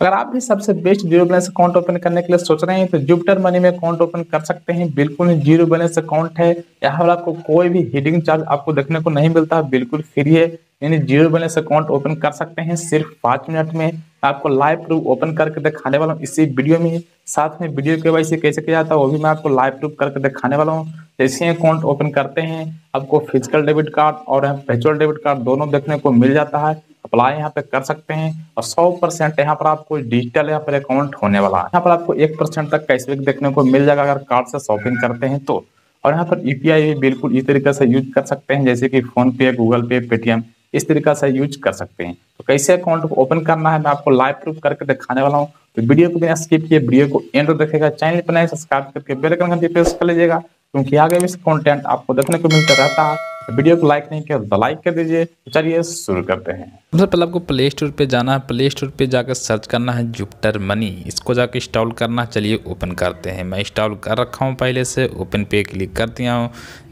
अगर आप भी सबसे best zero balance account open करने के लिए सोच रहे हैं तो जुपिटर मनी में अकाउंट ओपन कर सकते हैं बिल्कुल जीरो बैलेंस अकाउंट है यहाँ पर आपको कोई भी हिडिंग चार्ज आपको देखने को नहीं मिलता बिल्कुल फ्री है यानी जीरो बैलेंस अकाउंट ओपन कर सकते हैं सिर्फ पाँच मिनट में आपको लाइव प्रूफ ओपन करके दिखाने वाला हूँ इसी वीडियो में साथ में वीडियो के वाई कैसे किया जाता है वो भी मैं आपको लाइव प्रूफ करके दिखाने वाला हूँ जैसे अकाउंट ओपन करते हैं आपको फिजिकल डेबिट कार्ड और वर्चुअल डेबिट कार्ड दोनों देखने को मिल जाता है अप्लाई यहाँ पे कर सकते हैं और 100 परसेंट यहाँ पर आपको डिजिटल यहाँ पर अकाउंट होने वाला है यहाँ पर आपको एक परसेंट तक कैशबैक देखने को मिल जाएगा अगर कार्ड से शॉपिंग करते हैं तो और यहाँ पर यूपीआई e भी बिल्कुल इस तरीके से यूज कर सकते हैं जैसे कि फोन पे गूगल पे पेटीएम इस तरीका से यूज कर सकते हैं तो कैसे अकाउंट को ओपन करना है मैं आपको लाइव प्रूफ करके दिखाने वाला हूँ तो वीडियो को बिना स्किप किए वीडियो को एंड देखेगा चैनल पर सब्सक्राइब करके बेल आइकन प्रेस कर लीजिएगा क्योंकि आगे भी कंटेंट आपको देखने को मिलता रहता है तो वीडियो को लाइक नहीं किया तो लाइक कर दीजिए तो चलिए शुरू करते हैं सबसे पहले आपको प्ले स्टोर पर जाना है प्ले स्टोर पर जाकर सर्च करना है जुपिटर मनी इसको जाकर इंस्टॉल करना है चलिए ओपन करते हैं मैं इंस्टॉल कर रखा हूँ पहले से ओपन पे क्लिक कर दिया हूँ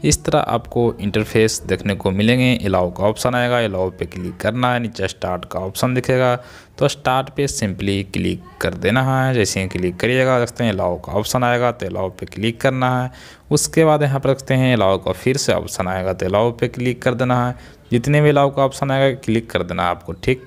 इस तरह आपको इंटरफेस देखने को मिलेंगे अलाउ का ऑप्शन आएगा अलाउ पे क्लिक करना है नीचे स्टार्ट का ऑप्शन दिखेगा तो स्टार्ट पे सिंपली क्लिक कर देना है जैसे ही क्लिक करिएगा देखते हैं अलाउ का ऑप्शन आएगा तो अलाउ पे क्लिक करना है उसके बाद यहाँ पर रखते हैं अलाउ का फिर से ऑप्शन आएगा तो अलाउ पे क्लिक कर देना है जितने भी लाओ का ऑप्शन आएगा क्लिक कर देना आपको ठीक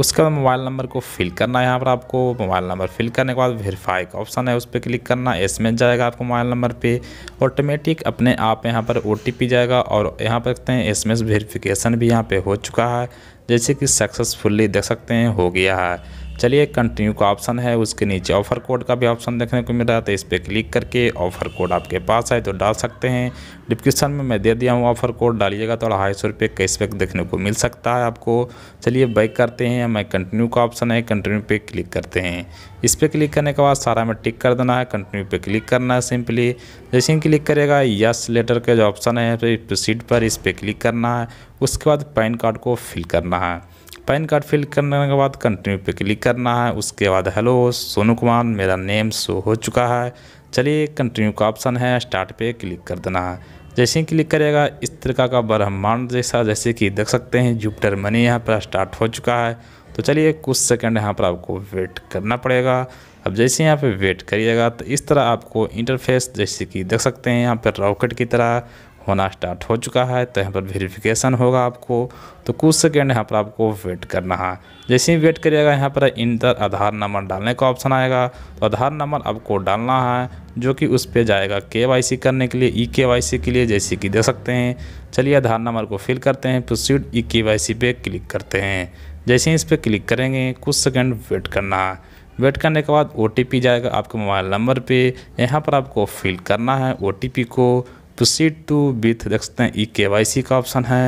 उसके बाद मोबाइल नंबर को फिल करना है यहाँ पर आपको मोबाइल नंबर फिल करने के बाद वेरीफाई का ऑप्शन है उस पर क्लिक करना एस में जाएगा आपको मोबाइल नंबर पे ऑटोमेटिक अपने आप यहाँ पर ओ जाएगा और यहाँ पर देखते हैं एस एम भी यहाँ पर हो चुका है जैसे कि सक्सेसफुल्ली देख सकते हैं हो गया है चलिए कंटिन्यू का ऑप्शन है उसके नीचे ऑफ़र कोड का भी ऑप्शन देखने को मिल रहा है तो इस पर क्लिक करके ऑफ़र कोड आपके पास आए तो डाल सकते हैं डिस्क्रिप्शन में मैं दे दिया हूँ ऑफ़र कोड डालिएगा तो अढ़ाई सौ रुपये कैशबैक देखने को मिल सकता है आपको चलिए बैक करते हैं मैं कंटिन्यू का ऑप्शन है कंटिन्यू पे क्लिक करते हैं इस पर क्लिक करने के बाद सारा में टिक कर देना है कंटिन्यू पे क्लिक करना है सिंपली जैसे ही क्लिक करेगा यस लेटर का जो ऑप्शन है प्रोसीड पर इस पर क्लिक करना है उसके बाद पैन कार्ड को फिल करना है पैन कार्ड फिल करने के बाद कंटिन्यू पे क्लिक करना है उसके बाद हेलो सोनू कुमार मेरा नेम शो हो चुका है चलिए कंटिन्यू का ऑप्शन है स्टार्ट पे क्लिक कर देना है जैसे ही क्लिक करेगा इस तरह का ब्रह्मांड जैसा जैसे कि देख सकते हैं जुपिटर मनी यहाँ पर स्टार्ट हो चुका है तो चलिए कुछ सेकंड यहाँ पर आपको वेट करना पड़ेगा अब जैसे यहाँ पे वेट करिएगा तो इस तरह आपको इंटरफेस जैसे कि देख सकते हैं यहाँ पर रॉकेट की तरह होना स्टार्ट हो चुका है तो यहाँ पर वेरिफिकेशन होगा आपको तो कुछ सेकेंड यहाँ पर आपको वेट करना है जैसे ही वेट करिएगा यहाँ पर इंटर आधार नंबर डालने का ऑप्शन आएगा तो आधार नंबर आपको डालना है जो कि उस पर जाएगा के करने के लिए ई के के लिए जैसे कि दे सकते हैं चलिए आधार नंबर को फिल करते हैं प्रोसीड ई के पे क्लिक करते हैं जैसे ही इस पर क्लिक करेंगे कुछ सेकेंड वेट करना है वेट करने के बाद ओ जाएगा आपके मोबाइल नंबर पे यहाँ पर आपको फिल करना है ओ को प्रोसीड टू विथ देख सकते हैं ई के वाई सी का ऑप्शन है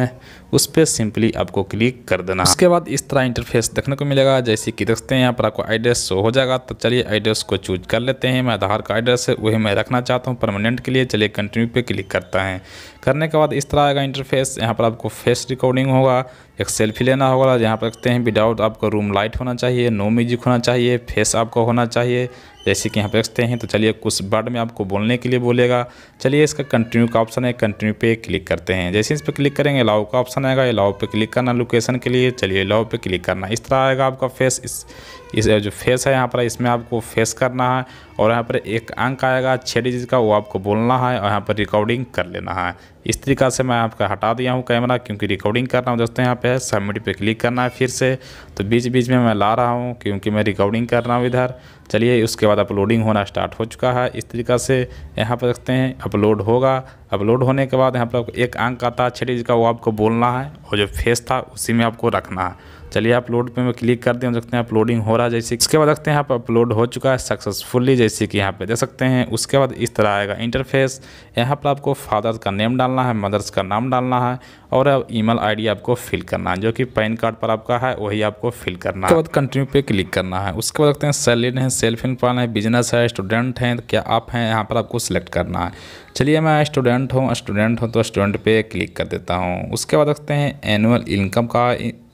उस पर सिंपली आपको क्लिक कर देना उसके बाद इस तरह इंटरफेस देखने को मिलेगा जैसे कि देखते हैं यहाँ पर आपको एड्रेस शो हो जाएगा तो चलिए एड्रेस को चूज कर लेते हैं मैं आधार का एड्रेस है वही मैं रखना चाहता हूँ परमानेंट के लिए चलिए कंटिन्यू पर क्लिक करता है करने के बाद इस तरह आएगा इंटरफेस यहाँ पर आपको फेस रिकॉर्डिंग होगा एक सेल्फी लेना होगा यहाँ पर रखते हैं विदाउट आपको रूम लाइट होना चाहिए नो म्यूजिक होना चाहिए फेस आपको होना चाहिए जैसे कि यहाँ पर रखते हैं तो चलिए कुछ वर्ड में आपको बोलने के लिए बोलेगा चलिए इसका कंटिन्यू का ऑप्शन है कंटिन्यू पे क्लिक करते हैं जैसे इस पर क्लिक करेंगे अलाउ का ऑप्शन ऑप्शन आएगा ये पे क्लिक करना लोकेशन के लिए चलिए लाओ पे क्लिक करना इस तरह आएगा आपका फेस इस इस जो फेस है यहाँ पर इसमें आपको फेस करना है और यहाँ पर एक अंक आएगा छः डिजिट का वो आपको बोलना है और यहाँ पर रिकॉर्डिंग कर लेना है इस तरीके से मैं आपका हटा दिया हूँ कैमरा क्योंकि रिकॉर्डिंग करना हूँ दोस्तों यहाँ पे सबमिट पे क्लिक करना है फिर से तो बीच बीच में मैं ला रहा हूँ क्योंकि मैं रिकॉर्डिंग कर रहा हूँ इधर चलिए उसके बाद अपलोडिंग होना स्टार्ट हो चुका है इस तरीके से यहाँ पर रखते हैं अपलोड होगा अपलोड होने के बाद यहाँ पर एक अंक आता है छः डिजिट का वो आपको बोलना है और जो फेस था उसी में आपको रखना है चलिए अपलोड पे मैं क्लिक कर दें सकते हैं अपलोडिंग हो रहा है जैसे इसके बाद देखते हैं यहाँ पर अपलोड हो चुका है सक्सेसफुली जैसे कि यहाँ पे देख सकते हैं उसके बाद इस तरह आएगा इंटरफेस यहाँ पर आपको फादर का नेम डालना है मदर्स का नाम डालना है और अब ईमेल आईडी आपको फिल करना है जो कि पैन कार्ड पर आपका है वही आपको फिल करना है उसके बाद कंटिन्यू पे क्लिक करना है उसके बाद देखते हैं सैलरी है सेल्फ इम्प्लॉय है बिजनेस है स्टूडेंट हैं क्या आप हैं यहाँ पर आपको सिलेक्ट करना है चलिए मैं स्टूडेंट हूँ स्टूडेंट हूँ तो स्टूडेंट पे क्लिक कर देता हूँ उसके बाद रखते हैं एनुअल इनकम का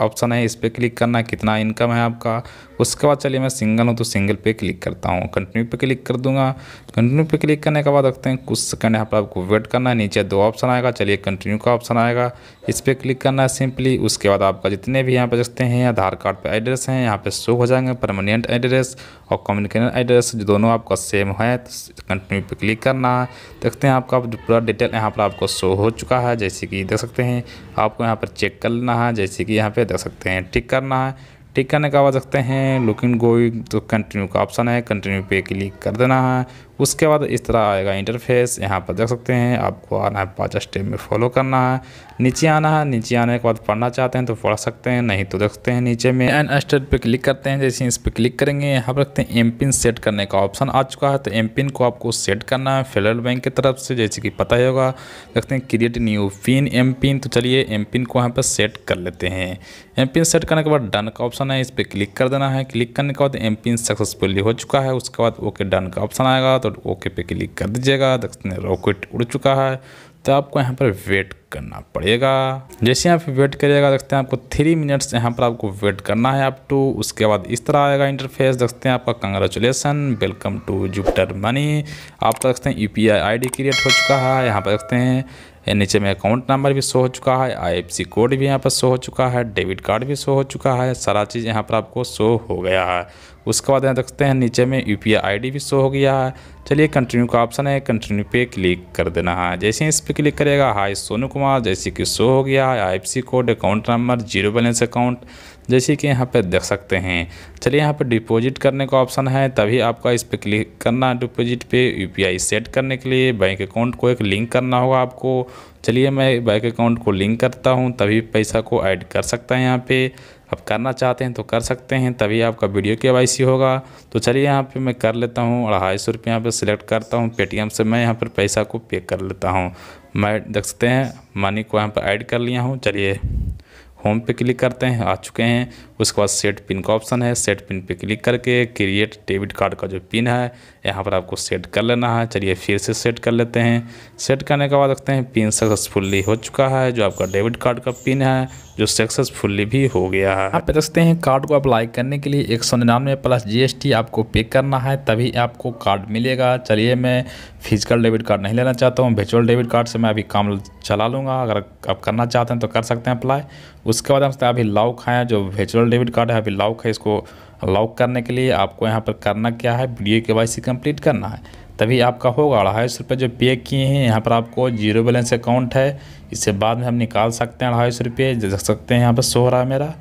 ऑप्शन है इस पर क्लिक करना है कितना इनकम है आपका उसके बाद चलिए मैं सिंगल हूँ तो सिंगल पे क्लिक करता हूँ कंटिन्यू पे क्लिक कर दूंगा कंटिन्यू पे क्लिक करने के बाद रखते हैं कुछ सेकंड यहाँ पर आपको वेट करना है नीचे दो ऑप्शन आएगा चलिए कंटिन्यू का ऑप्शन आएगा इस पर क्लिक करना है सिंपली उसके बाद आपका जितने भी यहाँ पर रखते हैं आधार कार्ड पर एड्रेस हैं यहाँ पर शो हो जाएंगे परमानेंट एड्रेस और कम्युनिकेशन एड्रेस जो दोनों आपका सेम है तो कंटिन्यू पर क्लिक करना है देखते हैं आपका पूरा डिटेल यहाँ पर आपको शो हो चुका है जैसे कि देख सकते हैं आपको यहाँ पर चेक करना है जैसे कि यहाँ पे देख सकते हैं टिक करना है टिक करने का बाद देखते हैं लुकिंग गोइंग तो कंटिन्यू का ऑप्शन है कंटिन्यू पे क्लिक कर देना है उसके बाद इस तरह आएगा इंटरफेस यहाँ पर देख सकते हैं आपको आना है पाँच स्टेप में फॉलो करना है नीचे आना है नीचे आने के बाद पढ़ना चाहते हैं तो पढ़ सकते हैं नहीं तो देखते हैं नीचे में एन स्टेट पे क्लिक करते हैं जैसे इस पर क्लिक करेंगे यहाँ पर रखते हैं एम पिन सेट करने का ऑप्शन आ चुका है तो एम पिन को आपको सेट करना है फेडरल बैंक की तरफ से जैसे कि पता ही होगा देखते हैं create new pin M pin तो चलिए एम पिन को यहाँ पर सेट कर लेते हैं एम पिन सेट करने के बाद डन का ऑप्शन है इस पर क्लिक कर देना है क्लिक करने के बाद एम पिन सक्सेसफुली हो चुका है उसके बाद ओके डन का ऑप्शन आएगा तो ओके पे क्लिक कर दीजिएगा देखते रॉकेट उड़ चुका है तो आपको यहाँ पर वेट करना पड़ेगा जैसे यहाँ पर वेट करिएगा देखते हैं आपको थ्री मिनट्स यहाँ पर आपको वेट करना है आप टू उसके बाद इस तरह आएगा इंटरफेस देखते हैं आपका congratulations welcome to Jupiter money आप देखते हैं यू पी आई क्रिएट हो चुका है यहाँ पर देखते हैं नीचे में अकाउंट नंबर भी शो हो चुका है आई कोड भी यहाँ पर शो हो चुका है डेबिट कार्ड भी शो हो चुका है सारा चीज़ यहाँ पर आपको शो हो गया है उसके बाद यहाँ देखते हैं नीचे में यू पी भी शो हो गया है चलिए कंटिन्यू का ऑप्शन है कंटिन्यू पे क्लिक कर देना है जैसे ही इस पर क्लिक करेगा हाई सोनू कुमार जैसे कि शो हो गया है I code account number zero balance account जैसे कि यहाँ पर देख सकते हैं चलिए यहाँ पर डिपॉजिट करने का ऑप्शन है तभी आपका इस पर क्लिक करना डिपॉजिट पे यूपीआई सेट करने के लिए बैंक अकाउंट को एक लिंक करना होगा आपको चलिए मैं बैंक अकाउंट को लिंक करता हूँ तभी पैसा को ऐड कर सकता है यहाँ पे आप करना चाहते हैं तो कर सकते हैं तभी आपका वीडियो के होगा तो चलिए यहाँ पे मैं कर लेता हूँ अढ़ाई सौ रुपये यहाँ पर सिलेक्ट करता हूँ पेटीएम से मैं यहाँ पर पैसा को पे कर लेता हूँ मैं देख सकते हैं मनी को यहाँ पर ऐड कर लिया हूँ चलिए होम पे क्लिक करते हैं आ चुके हैं उसके बाद सेट पिन का ऑप्शन है सेट पिन पे क्लिक करके क्रिएट डेबिट कार्ड का जो पिन है यहाँ पर आपको सेट कर लेना है चलिए फिर से सेट कर लेते हैं सेट करने के बाद रखते हैं पिन सक्सेसफुल्ली हो चुका है जो आपका डेबिट कार्ड का पिन है जो सक्सेसफुल्ली भी हो गया है आप रखते हैं कार्ड को अप्लाई करने के लिए एक सौ निन्यानवे प्लस जी आपको पे करना है तभी आपको कार्ड मिलेगा चलिए मैं फिजिकल डेबिट कार्ड नहीं लेना चाहता हूँ वर्चुअल डेबिट कार्ड से मैं अभी काम चला लूँगा अगर आप करना चाहते हैं तो कर सकते हैं अप्लाई उसके बाद हमसे अभी लॉक है जो वेचुरल डेबिट कार्ड है अभी लॉक है इसको लॉक करने के लिए आपको यहाँ पर करना क्या है वीडियो के वाई कम्प्लीट करना है तभी आपका होगा अढ़ाई सौ रुपये जो पे किए हैं यहाँ पर आपको जीरो बैलेंस अकाउंट है इससे बाद में हम निकाल सकते हैं अढ़ाई सौ रुपये देख सकते हैं यहाँ पर सो रहा है मेरा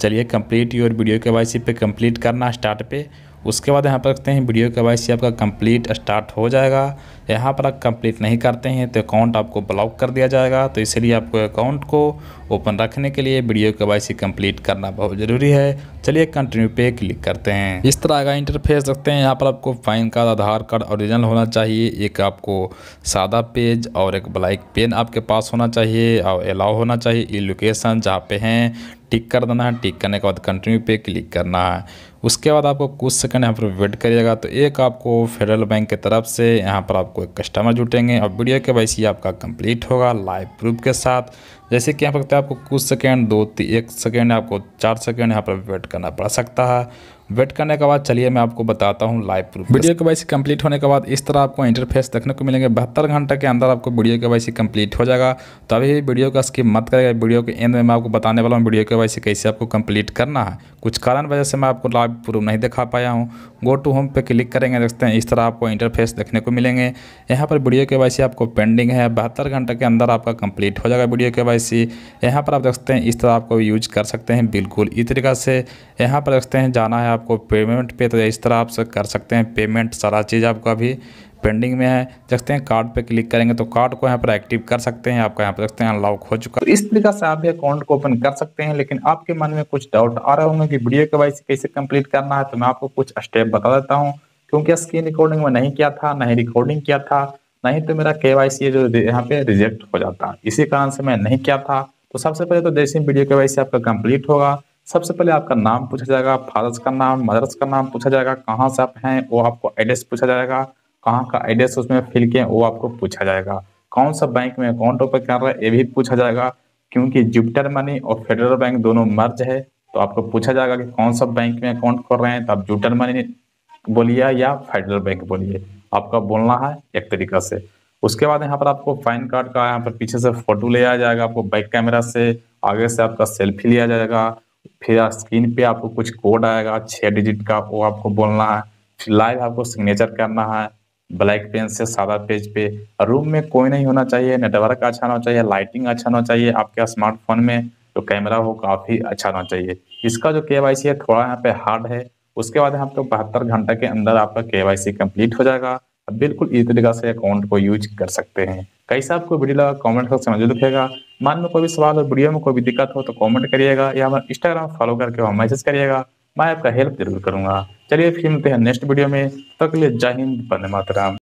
चलिए complete your video K Y पे कंप्लीट करना स्टार्ट पे उसके बाद यहाँ पर रखते हैं वीडियो के वाई आपका कंप्लीट स्टार्ट हो जाएगा यहाँ पर आप कंप्लीट नहीं करते हैं तो अकाउंट आपको ब्लॉक कर दिया जाएगा तो इसलिए आपको अकाउंट को ओपन रखने के लिए वीडियो के वाई कंप्लीट करना बहुत ज़रूरी है चलिए कंटिन्यू पे क्लिक करते हैं इस तरह का इंटरफेस रखते हैं यहाँ पर आपको फाइन कार्ड आधार कार्ड ओरिजिनल होना चाहिए एक आपको सादा पेज और एक ब्लैक पेन आपके पास होना चाहिए और अलाउ होना चाहिए ई लोकेशन जहाँ पे हैं टिक कर देना है टिक करने के बाद कंटिन्यू पे क्लिक करना है उसके बाद आपको कुछ सेकंड यहाँ पर वेट करिएगा तो एक आपको फेडरल बैंक की तरफ से यहाँ पर आपको एक कस्टमर जुटेंगे और वीडियो के वैसे ही आपका कंप्लीट होगा लाइव प्रूफ के साथ जैसे कि यहाँ पर आपको कुछ सेकेंड दो एक सेकेंड आपको चार सेकेंड यहाँ पर वेट करना पड़ सकता है वेट करने के बाद चलिए मैं आपको बताता हूँ लाइव प्रूफ वीडियो के वाइसी कंप्लीट होने के बाद इस तरह आपको इंटरफेस देखने को मिलेंगे बहत्तर घंटे के अंदर आपको वीडियो के वाइसी कंप्लीट हो जाएगा तो अभी वीडियो का स्किप मत करेगा वीडियो के एंड में मैं आपको बताने वाला हूँ वीडियो के वाइसी कैसे आपको कंप्लीट करना है कुछ कारण वजह से मैं आपको लाइव प्रूफ नहीं दिखा पाया हूँ गो टू होम पर क्लिक करेंगे देखते हैं इस तरह आपको इंटरफेस देखने को मिलेंगे यहाँ पर वीडियो के वाइसी आपको पेंडिंग है बहत्तर घंटे के अंदर आपका कंप्लीट हो जाएगा वीडियो के वाइसी यहाँ पर आप देखते हैं इस तरह आपको यूज कर सकते हैं बिल्कुल इस तरीका से यहाँ पर देखते हैं जाना है आपको पेमेंट पे तो इस तरह आप कर सकते हैं पेमेंट सारा चीज़ आपका अभी पेंडिंग में है देखते हैं कार्ड पे क्लिक करेंगे तो कार्ड को यहाँ पर एक्टिव कर सकते हैं आपका यहाँ पर देखते हैं अनलॉक हो चुका है तो इस तरीके से आप भी अकाउंट को ओपन कर सकते हैं लेकिन आपके मन में कुछ डाउट आ रहा होंगे कि वीडियो के वाइज कैसे कंप्लीट करना है तो मैं आपको कुछ स्टेप बता देता हूँ क्योंकि स्क्रीन रिकॉर्डिंग में नहीं किया था नहीं रिकॉर्डिंग किया था नहीं तो मेरा के वाई जो यहाँ पे रिजेक्ट हो जाता इसी कारण से मैं नहीं किया था तो सबसे पहले तो जैसे वीडियो के वाई आपका कंप्लीट होगा सबसे पहले आपका नाम पूछा जाएगा फादर्स का नाम मदर्स का नाम पूछा जाएगा कहाँ से आप हैं वो आपको एड्रेस पूछा जाएगा कहाँ का एड्रेस उसमें फिल किए वो आपको पूछा जाएगा कौन सा बैंक में अकाउंट ओपन कर रहा है ये भी पूछा जाएगा क्योंकि जुपिटर मनी और फेडरल बैंक दोनों मर्ज है तो आपको पूछा जाएगा कि कौन सा बैंक में अकाउंट कर रहे हैं तो आप जुपिटर मनी बोलिए या फेडरल बैंक बोलिए आपका बोलना है एक तरीका से उसके बाद यहाँ पर आपको पैन कार्ड का यहाँ पर पीछे से फोटो लिया जाएगा आपको बैक कैमरा से आगे से आपका सेल्फी लिया जाएगा फिर स्क्रीन पे आपको कुछ कोड आएगा छः डिजिट का वो आपको बोलना है फिर लाइव आपको सिग्नेचर करना है ब्लैक पेन से सादा पेज पे रूम में कोई नहीं होना चाहिए नेटवर्क अच्छा होना चाहिए लाइटिंग अच्छा होना चाहिए आपके स्मार्टफोन में जो कैमरा हो काफ़ी अच्छा होना चाहिए इसका जो के है थोड़ा यहाँ पे हार्ड है उसके बाद आपको बहत्तर घंटे के अंदर आपका के वाई सी कम्प्लीट हो जाएगा बिल्कुल इसी तरीका से अकाउंट को यूज कर सकते हैं कैसा आपको वीडियो लगा कमेंट कर समझ लिखेगा मन में कोई भी सवाल हो वीडियो में कोई भी दिक्कत हो तो कमेंट करिएगा या हमारा इंस्टाग्राम फॉलो करके वहाँ मैसेज करिएगा मैं आपका हेल्प जरूर करूंगा चलिए फिर मिलते हैं नेक्स्ट वीडियो में तब तो के लिए जय हिंद बंदे मातराम